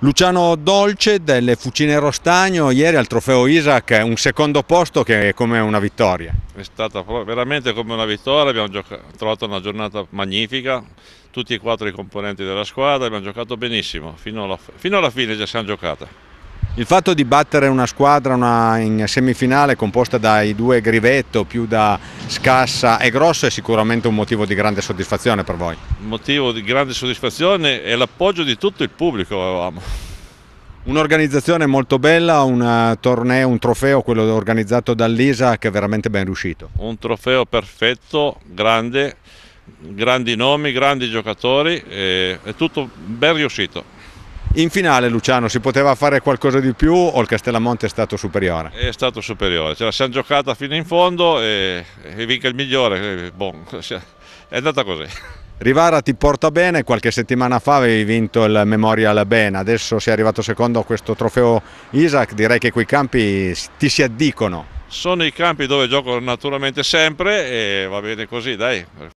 Luciano Dolce delle Fucine Rostagno, ieri al trofeo Isaac, un secondo posto che è come una vittoria. È stata veramente come una vittoria, abbiamo trovato una giornata magnifica, tutti e quattro i componenti della squadra, abbiamo giocato benissimo, fino alla, fino alla fine già siamo giocati. Il fatto di battere una squadra una, in semifinale composta dai due Grivetto più da Scassa e Grosso è sicuramente un motivo di grande soddisfazione per voi. Un motivo di grande soddisfazione è l'appoggio di tutto il pubblico avevamo. Un'organizzazione molto bella, un eh, torneo, un trofeo, quello organizzato dall'ISA che è veramente ben riuscito. Un trofeo perfetto, grande, grandi nomi, grandi giocatori, eh, è tutto ben riuscito. In finale Luciano si poteva fare qualcosa di più o il Castellamonte è stato superiore? È stato superiore, ce cioè, la siamo giocata fino in fondo e, e vinca il migliore, eh, bon, cioè, è andata così. Rivara ti porta bene, qualche settimana fa avevi vinto il Memorial Ben, adesso sei arrivato secondo a questo trofeo Isaac, direi che quei campi ti si addicono. Sono i campi dove gioco naturalmente sempre e va bene così, dai.